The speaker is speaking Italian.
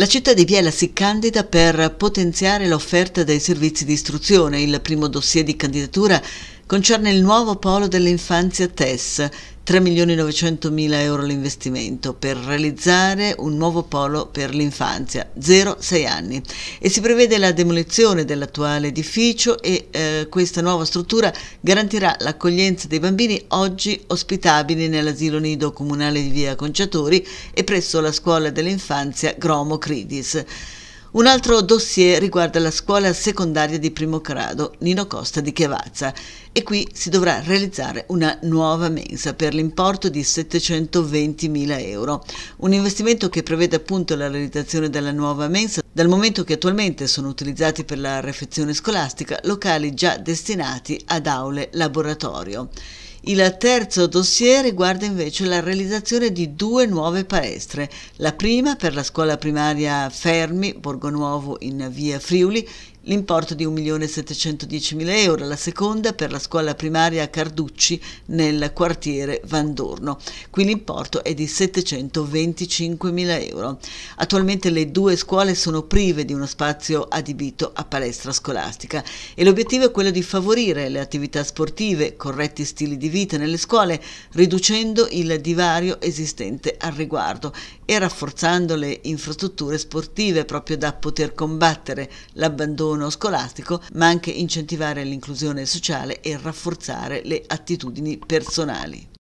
La città di Biella si candida per potenziare l'offerta dei servizi di istruzione. Il primo dossier di candidatura concerne il nuovo polo dell'infanzia TES, 3.900.000 euro l'investimento per realizzare un nuovo polo per l'infanzia, 0-6 anni. E si prevede la demolizione dell'attuale edificio e eh, questa nuova struttura garantirà l'accoglienza dei bambini oggi ospitabili nell'asilo nido comunale di Via Conciatori e presso la scuola dell'infanzia Gromo Cridis. Un altro dossier riguarda la scuola secondaria di primo grado Nino Costa di Chiavazza e qui si dovrà realizzare una nuova mensa per l'importo di 720.000 euro, un investimento che prevede appunto la realizzazione della nuova mensa dal momento che attualmente sono utilizzati per la refezione scolastica locali già destinati ad aule laboratorio. Il terzo dossier riguarda invece la realizzazione di due nuove palestre, la prima per la scuola primaria Fermi, Borgo Nuovo in via Friuli, l'importo di 1.710.000 euro, la seconda per la scuola primaria Carducci nel quartiere Vandorno. Qui l'importo è di 725.000 euro. Attualmente le due scuole sono prive di uno spazio adibito a palestra scolastica e l'obiettivo è quello di favorire le attività sportive, corretti stili di vita nelle scuole, riducendo il divario esistente al riguardo e rafforzando le infrastrutture sportive proprio da poter combattere l'abbandono scolastico, ma anche incentivare l'inclusione sociale e rafforzare le attitudini personali.